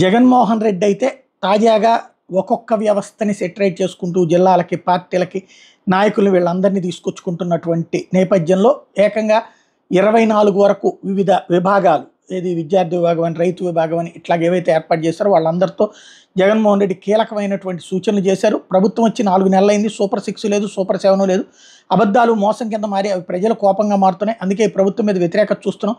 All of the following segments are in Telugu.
జగన్మోహన్ రెడ్డి అయితే తాజాగా ఒక్కొక్క వ్యవస్థని సెటరేట్ చేసుకుంటూ జిల్లాలకి పార్టీలకి నాయకులు వీళ్ళందరినీ తీసుకొచ్చుకుంటున్నటువంటి నేపథ్యంలో ఏకంగా ఇరవై నాలుగు వరకు వివిధ విభాగాలు ఏది విద్యార్థి విభాగం అని రైతు విభాగం అని ఇట్లాగ ఏవైతే ఏర్పాటు చేశారో వాళ్ళందరితో జగన్మోహన్ రెడ్డి కీలకమైనటువంటి సూచనలు చేశారు ప్రభుత్వం వచ్చి నాలుగు నెలలైంది సూపర్ సిక్స్ లేదు సూపర్ సెవెన్ లేదు అబద్ధాలు మోసం కింద మారి అవి ప్రజలు కోపంగా మారుతున్నాయి అందుకే ప్రభుత్వం మీద వ్యతిరేకత చూస్తున్నాం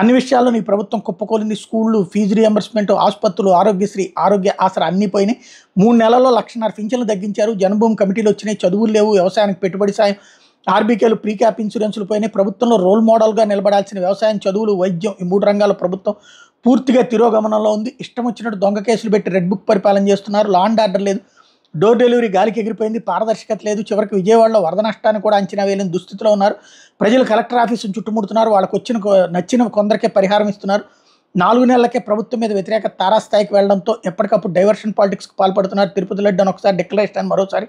అన్ని విషయాల్లో నీ ప్రభుత్వం కుప్పకూలింది స్కూళ్ళు ఫీజు రియంబర్స్మెంట్ ఆసుపత్రులు ఆరోగ్యశ్రీ ఆరోగ్య ఆసరా అన్నీ పోయినాయి మూడు నెలల్లో లక్షన్నర పింఛన్లు తగ్గించారు జనభూమి కమిటీలు వచ్చినాయి చదువులు లేవు వ్యవసాయానికి పెట్టుబడి సాయం ఆర్బీకేలు ప్రీ క్యాప్ ఇన్సూరెన్సులు పోయినాయి ప్రభుత్వంలో రోల్ మోడల్గా నిలబడాల్సిన వ్యవసాయం చదువులు వైద్యం ఈ మూడు రంగాల ప్రభుత్వం పూర్తిగా తిరోగమనంలో ఉంది ఇష్టం వచ్చినట్టు దొంగ కేసులు పెట్టి రెడ్ బుక్ పరిపాలన చేస్తున్నారు లాండ్ ఆర్డర్ లేదు డోర్ డెలివరీ గాలికి ఎగిరిపోయింది పారదర్శకత లేదు చివరికి విజయవాడలో వరద నష్టాన్ని కూడా అంచనా వేయలేని దుస్థితిలో ఉన్నారు ప్రజలు కలెక్టర్ ఆఫీసును చుట్టుముడుతున్నారు వాళ్ళకు వచ్చిన నచ్చిన కొందరికే పరిహారం ఇస్తున్నారు నాలుగు నెలలకే ప్రభుత్వం మీద వ్యతిరేక తారాస్థాయికి వెళ్లడంతో ఎప్పటికప్పుడు డైవర్షన్ పాలిటిక్స్కి పాల్పడుతున్నారు తిరుపతి లడ్డు అని ఒకసారి డిక్లరేషన్ మరోసారి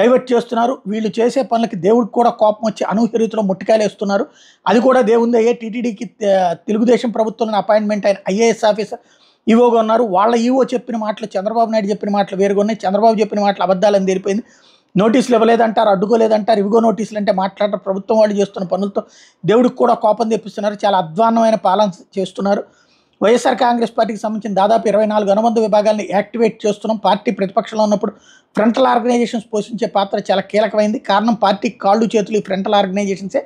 డైవర్ట్ చేస్తున్నారు వీళ్ళు చేసే పనులకి దేవుడికి కూడా కోపం వచ్చి అనూహ్య రీతిలో ముట్టికాయలు వేస్తున్నారు అది కూడా దేవుందయ్యే టీటీడీకి తెలుగుదేశం ప్రభుత్వంలో అపాయింట్మెంట్ అయిన ఐఏఎస్ ఆఫీసర్ ఈవోగా ఉన్నారు వాళ్ళ ఈవో చెప్పిన మాటలు చంద్రబాబు నాయుడు చెప్పిన మాటలు వేరుగా ఉన్నాయి చంద్రబాబు చెప్పిన మాటలు అబద్ధాలని తెలిపోయింది నోటీసులు ఇవ్వలేదంటారు అడ్డుకోలేదంటారు ఇవిగో నోటీసులు అంటే మాట్లాడటం ప్రభుత్వం వాళ్ళు చేస్తున్న పనులతో దేవుడికి కూడా కోపం తెప్పిస్తున్నారు చాలా అధ్వాన్నమైన పాలన చేస్తున్నారు వైఎస్ఆర్ కాంగ్రెస్ పార్టీకి సంబంధించిన దాదాపు ఇరవై నాలుగు అనుబంధ విభాగాలను యాక్టివేట్ చేస్తున్నాం పార్టీ ప్రతిపక్షంలో ఉన్నప్పుడు ఫ్రంటల్ ఆర్గనైజేషన్స్ పోషించే పాత్ర చాలా కీలకమైంది కారణం పార్టీ కాళ్ళు చేతులు ఈ ఫ్రంటల్ ఆర్గనైజేషన్సే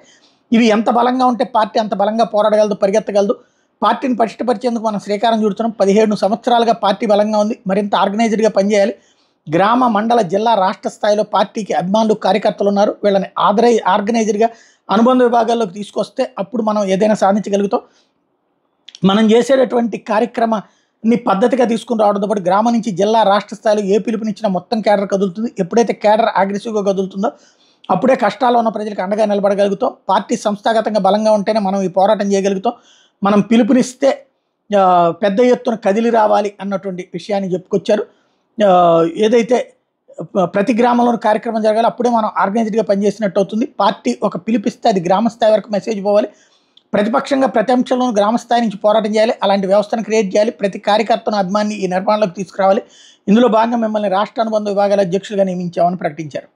ఇవి ఎంత బలంగా ఉంటే పార్టీ అంత బలంగా పోరాడగలదు పరిగెత్తగలదు పార్టీని పటిష్టపరిచేందుకు మనం శ్రీకారం చూడుతున్నాం పదిహేడు సంవత్సరాలుగా పార్టీ బలంగా ఉంది మరింత ఆర్గనైజ్డ్గా పనిచేయాలి గ్రామ మండల జిల్లా రాష్ట్ర స్థాయిలో పార్టీకి అభిమానులు కార్యకర్తలు ఉన్నారు వీళ్ళని ఆదరై ఆర్గనైజర్గా అనుబంధ విభాగాల్లోకి తీసుకొస్తే అప్పుడు మనం ఏదైనా సాధించగలుగుతాం మనం చేసేటటువంటి కార్యక్రమ ని పద్ధతిగా తీసుకుని రావడంతో పాటు గ్రామం నుంచి జిల్లా రాష్ట్ర స్థాయిలో ఏ పిలుపునిచ్చిన మొత్తం కేడర్ కదులుతుంది ఎప్పుడైతే కేడర్ అగ్రెసివ్గా కదులుతుందో అప్పుడే కష్టాల్లో ఉన్న ప్రజలకు అండగా నిలబడగలుగుతాం పార్టీ సంస్థాగతంగా బలంగా ఉంటేనే మనం ఈ పోరాటం చేయగలుగుతాం మనం పిలుపునిస్తే పెద్ద ఎత్తున కదిలి రావాలి అన్నటువంటి విషయాన్ని చెప్పుకొచ్చారు ఏదైతే ప్రతి గ్రామంలోనూ కార్యక్రమం జరగాలి అప్పుడే మనం ఆర్గనైజ్డ్గా పనిచేసినట్టు అవుతుంది పార్టీ ఒక పిలిపిస్తే అది గ్రామస్థాయి వరకు మెసేజ్ పోవాలి ప్రతిపక్షంగా ప్రతి అంశంలోనూ గ్రామస్థాయి నుంచి పోరాటం చేయాలి అలాంటి వ్యవస్థను క్రియేట్ చేయాలి ప్రతి కార్యకర్తను అభిమాన్ని ఈ నిర్మాణంలోకి తీసుకురావాలి ఇందులో భాగంగా మిమ్మల్ని రాష్ట్ర అనుబంధ విభాగాల అధ్యక్షులుగా నియమించామని ప్రకటించారు